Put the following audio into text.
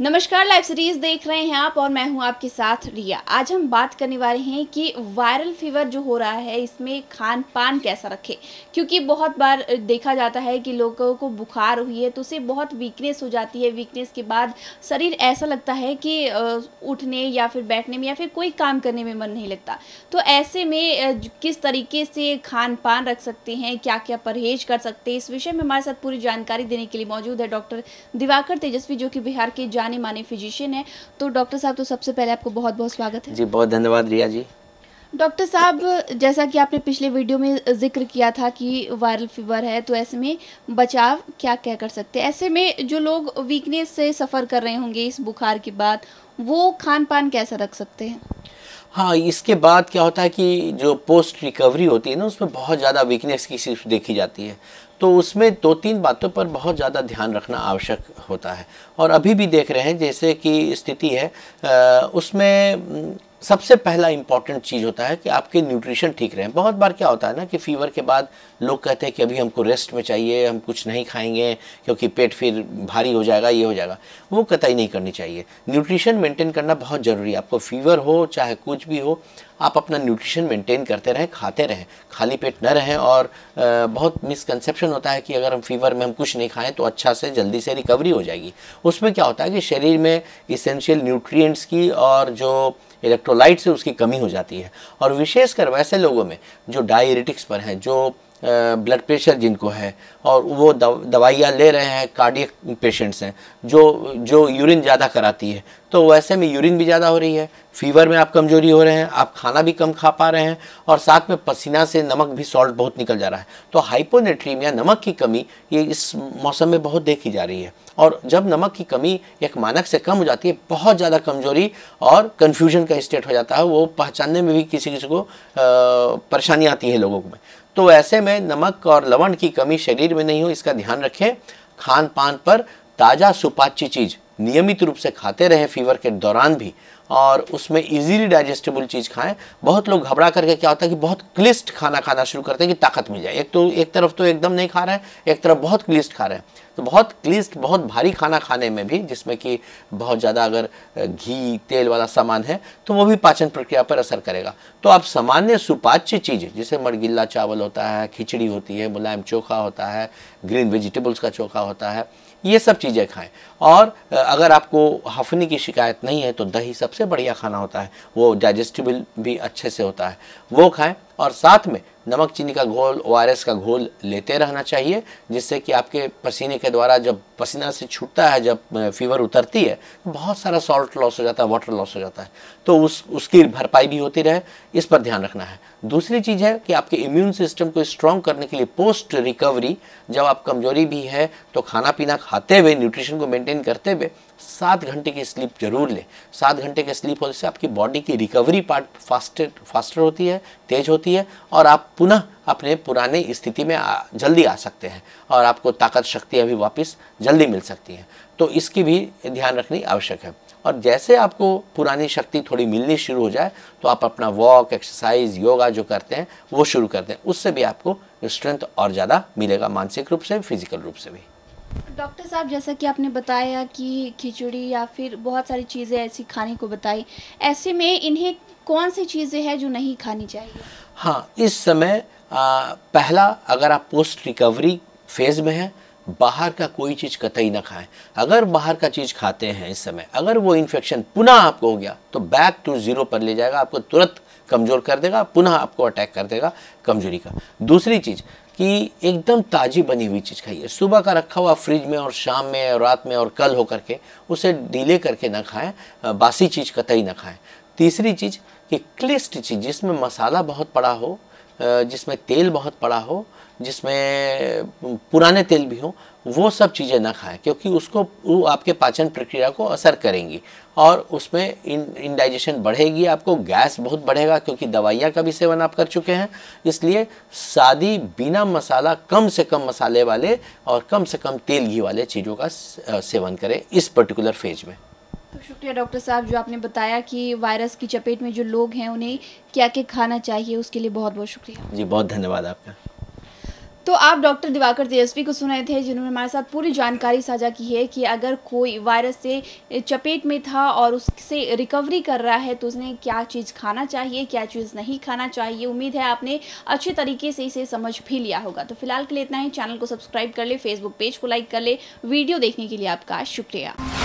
नमस्कार live series देख रहे हैं आप और मैं हूं आपके साथ रिया आज हम बात करने वाले हैं कि वायरल फीवर जो हो रहा है इसमें खान पान कैसा रखें क्योंकि बहुत बार देखा जाता है कि लोगों को बुखार हुई है तो उसे बहुत वीकनेस हो जाती है वीकनेस के बाद शरीर ऐसा लगता है कि उठने या फिर बैठने में या फिर कोई काम करने में मन नहीं लगता तो ऐसे में किस तरीके से खान पान रख सकते हैं क्या क्या परहेज कर सकते हैं इस विषय में हमारे साथ पूरी जानकारी देने के लिए मौजूद है डॉक्टर दिवाकर तेजस्वी जो कि बिहार के जान जाने माने फिजिशियन है तो डॉक्टर साहब तो सबसे पहले आपको बहुत बहुत स्वागत है जी बहुत धन्यवाद रिया जी डॉक्टर साहब जैसा कि आपने पिछले वीडियो में जिक्र किया था कि वायरल फीवर है तो ऐसे में बचाव क्या क्या कर सकते हैं ऐसे में जो लोग वीकनेस से सफ़र कर रहे होंगे इस बुखार के बाद वो खान पान कैसा रख सकते हैं हाँ इसके बाद क्या होता है कि जो पोस्ट रिकवरी होती है ना उसमें बहुत ज़्यादा वीकनेस की सिर्फ देखी जाती है तो उसमें दो तीन बातों पर बहुत ज़्यादा ध्यान रखना आवश्यक होता है और अभी भी देख रहे हैं जैसे कि स्थिति है उसमें सबसे पहला इंपॉर्टेंट चीज़ होता है कि आपके न्यूट्रिशन ठीक रहे बहुत बार क्या होता है ना कि फीवर के बाद लोग कहते हैं कि अभी हमको रेस्ट में चाहिए हम कुछ नहीं खाएंगे क्योंकि पेट फिर भारी हो जाएगा ये हो जाएगा वो कतई नहीं करनी चाहिए न्यूट्रिशन मेंटेन करना बहुत ज़रूरी है आपको फीवर हो चाहे कुछ भी हो आप अपना न्यूट्रिशन मेंटेन करते रहें खाते रहें खाली पेट न रहें और बहुत मिसकंसेप्शन होता है कि अगर हम फीवर में हम कुछ नहीं खाएं तो अच्छा से जल्दी से रिकवरी हो जाएगी उसमें क्या होता है कि शरीर में इसेंशियल न्यूट्रिएंट्स की और जो इलेक्ट्रोलाइट से उसकी कमी हो जाती है और विशेषकर वैसे लोगों में जो डायरेटिक्स पर हैं जो ब्लड प्रेशर जिनको है और वो दवाइयाँ ले रहे हैं कार्डियक पेशेंट्स हैं जो जो यूरिन ज़्यादा कराती है तो वैसे में यूरिन भी ज़्यादा हो रही है फीवर में आप कमज़ोरी हो रहे हैं आप खाना भी कम खा पा रहे हैं और साथ में पसीना से नमक भी सॉल्ट बहुत निकल जा रहा है तो हाइपोनेट्रीमिया नमक की कमी ये इस मौसम में बहुत देखी जा रही है और जब नमक की कमी एक मानक से कम हो जाती है बहुत ज़्यादा कमज़ोरी और कन्फ्यूजन का स्टेट हो जाता है वो पहचानने में भी किसी किसी को परेशानी आती है लोगों को में तो ऐसे में नमक और लवण की कमी शरीर में नहीं हो इसका ध्यान रखें खान पान पर ताज़ा सुपाच्य चीज़ नियमित रूप से खाते रहें फीवर के दौरान भी और उसमें इजीली डाइजेस्टेबल चीज़ खाएं बहुत लोग घबरा करके क्या होता है कि बहुत क्लिस्ट खाना खाना शुरू करते हैं कि ताकत मिल जाए एक तो एक तरफ तो एकदम नहीं खा रहे हैं एक तरफ बहुत क्लिस्ट खा रहे हैं तो बहुत क्लिस्ट बहुत भारी खाना खाने में भी जिसमें कि बहुत ज़्यादा अगर घी तेल वाला सामान है तो वो भी पाचन प्रक्रिया पर असर करेगा तो आप सामान्य सुपाच्य चीज़ जैसे मरगिल्ला चावल होता है खिचड़ी होती है मुलायम चोखा होता है ग्रीन वेजिटेबल्स का चोखा होता है ये सब चीज़ें खाएं और अगर आपको हफनी की शिकायत नहीं है तो दही सबसे बढ़िया खाना होता है वो डाइजेस्टिबल भी अच्छे से होता है वो खाएं और साथ में नमक चीनी का घोल ओ का घोल लेते रहना चाहिए जिससे कि आपके पसीने के द्वारा जब पसीना से छूटता है जब फीवर उतरती है तो बहुत सारा सॉल्ट लॉस हो जाता है वाटर लॉस हो जाता है तो उस उसकी भरपाई भी होती रहे इस पर ध्यान रखना है दूसरी चीज़ है कि आपके इम्यून सिस्टम को स्ट्रॉन्ग करने के लिए पोस्ट रिकवरी जब आप कमजोरी भी है तो खाना पीना खाते हुए न्यूट्रिशन को मेंटेन करते हुए सात घंटे की स्लीप जरूर लें सात घंटे के स्लीप होने से आपकी बॉडी की रिकवरी पार्ट फास्टर फास्टर होती है तेज होती है और आप पुनः अपने पुराने स्थिति में आ, जल्दी आ सकते हैं और आपको ताकत शक्तियाँ भी वापस जल्दी मिल सकती हैं तो इसकी भी ध्यान रखनी आवश्यक है और जैसे आपको पुरानी शक्ति थोड़ी मिलनी शुरू हो जाए तो आप अपना वॉक एक्सरसाइज योगा जो करते हैं वो शुरू करते हैं उससे भी आपको स्ट्रेंथ और ज़्यादा मिलेगा मानसिक रूप से फिजिकल रूप से भी डॉक्टर साहब जैसा कि आपने बताया कि खिचड़ी या फिर बहुत सारी चीज़ें ऐसी खाने को बताई ऐसे में इन्हें कौन सी चीज़ें हैं जो नहीं खानी चाहिए हाँ इस समय आ, पहला अगर आप पोस्ट रिकवरी फेज़ में हैं बाहर का कोई चीज़ कतई ना खाएं अगर बाहर का चीज़ खाते हैं इस समय अगर वो इन्फेक्शन पुनः आपको हो गया तो बैक टू ज़ीरो पर ले जाएगा आपको तुरंत कमज़ोर कर देगा पुनः आपको अटैक कर देगा कमज़ोरी का दूसरी चीज़ कि एकदम ताज़ी बनी हुई चीज़ खाइए सुबह का रखा हुआ फ्रिज में और शाम में और रात में और कल हो करके उसे डीले करके ना खाएं बासी चीज़ कतई ना खाएं तीसरी चीज़ कि क्लिस्ट चीज़ जिसमें मसाला बहुत पड़ा हो जिसमें तेल बहुत पड़ा हो जिसमें पुराने तेल भी हों वो सब चीज़ें ना खाएं क्योंकि उसको वो आपके पाचन प्रक्रिया को असर करेंगी और उसमें इन इनडाइजेशन बढ़ेगी आपको गैस बहुत बढ़ेगा क्योंकि दवाइयाँ का भी सेवन आप कर चुके हैं इसलिए सादी बिना मसाला कम से कम मसाले वाले और कम से कम तेल घी वाले चीज़ों का सेवन करें इस पर्टिकुलर फेज में तो शुक्रिया डॉक्टर साहब जो आपने बताया कि वायरस की चपेट में जो लोग हैं उन्हें क्या क्या खाना चाहिए उसके लिए बहुत बहुत शुक्रिया जी बहुत धन्यवाद आपका तो आप डॉक्टर दिवाकर तेजस्वी को सुने थे जिन्होंने हमारे साथ पूरी जानकारी साझा की है कि अगर कोई वायरस से चपेट में था और उससे रिकवरी कर रहा है तो उसने क्या चीज़ खाना चाहिए क्या चीज़ नहीं खाना चाहिए उम्मीद है आपने अच्छे तरीके से इसे समझ भी लिया होगा तो फिलहाल के लिए इतना ही चैनल को सब्सक्राइब कर ले फेसबुक पेज को लाइक कर ले वीडियो देखने के लिए आपका शुक्रिया